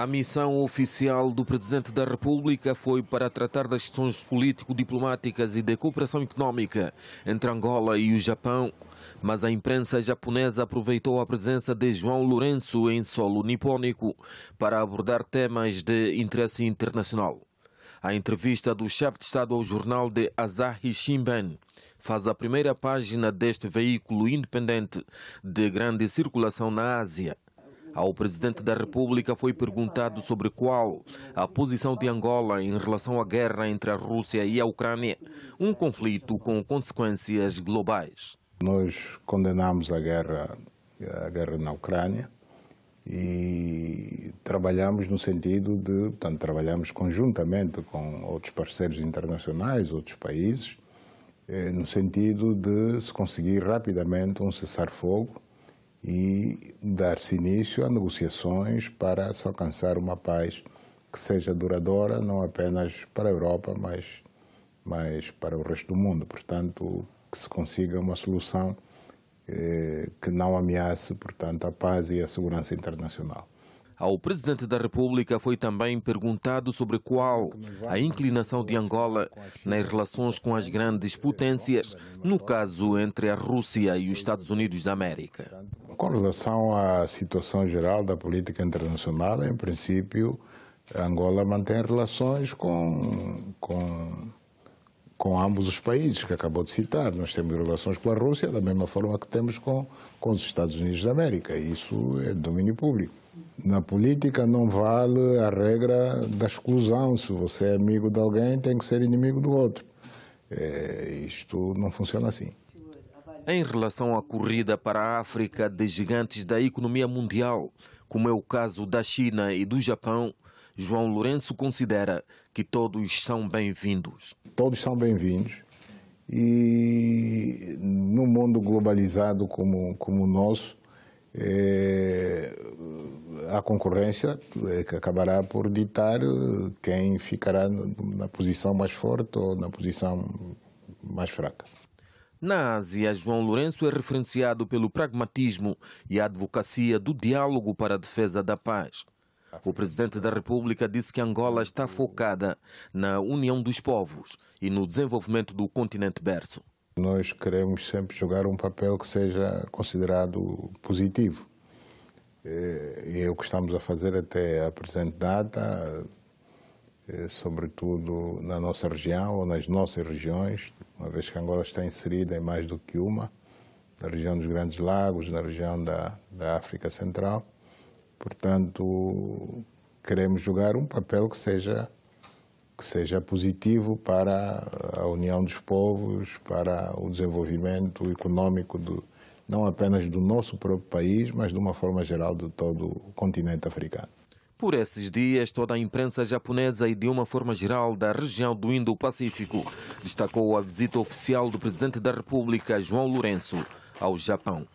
A missão oficial do Presidente da República foi para tratar das questões político-diplomáticas e de cooperação económica entre Angola e o Japão, mas a imprensa japonesa aproveitou a presença de João Lourenço em solo nipônico para abordar temas de interesse internacional. A entrevista do chefe de Estado ao jornal de Asahi Shimbun faz a primeira página deste veículo independente de grande circulação na Ásia. Ao presidente da República foi perguntado sobre qual a posição de Angola em relação à guerra entre a Rússia e a Ucrânia, um conflito com consequências globais. Nós condenamos a guerra, a guerra na Ucrânia e trabalhamos no sentido de, portanto, trabalhamos conjuntamente com outros parceiros internacionais, outros países, eh, no sentido de se conseguir rapidamente um cessar-fogo e dar-se início a negociações para se alcançar uma paz que seja duradoura, não apenas para a Europa, mas, mas para o resto do mundo. Portanto, que se consiga uma solução eh, que não ameace, portanto, a paz e a segurança internacional. Ao presidente da República foi também perguntado sobre qual a inclinação de Angola nas relações com as grandes potências, no caso entre a Rússia e os Estados Unidos da América. Com relação à situação geral da política internacional, em princípio, Angola mantém relações com, com, com ambos os países que acabou de citar. Nós temos relações com a Rússia da mesma forma que temos com, com os Estados Unidos da América. Isso é domínio público. Na política não vale a regra da exclusão. Se você é amigo de alguém, tem que ser inimigo do outro. É, isto não funciona assim. Em relação à corrida para a África de gigantes da economia mundial, como é o caso da China e do Japão, João Lourenço considera que todos são bem-vindos. Todos são bem-vindos. E num mundo globalizado como, como o nosso, é, a concorrência é, que acabará por ditar eh, quem ficará na posição mais forte ou na posição mais fraca. Na Ásia, João Lourenço é referenciado pelo pragmatismo e a advocacia do diálogo para a defesa da paz. O presidente da República disse que Angola está focada na união dos povos e no desenvolvimento do continente berço. Nós queremos sempre jogar um papel que seja considerado positivo. Eh, e é o que estamos a fazer até a presente data, eh, sobretudo na nossa região ou nas nossas regiões, uma vez que Angola está inserida em mais do que uma, na região dos Grandes Lagos, na região da, da África Central. Portanto, queremos jogar um papel que seja que seja positivo para a união dos povos, para o desenvolvimento econômico do, não apenas do nosso próprio país, mas de uma forma geral de todo o continente africano. Por esses dias, toda a imprensa japonesa e de uma forma geral da região do Indo-Pacífico destacou a visita oficial do presidente da República, João Lourenço, ao Japão.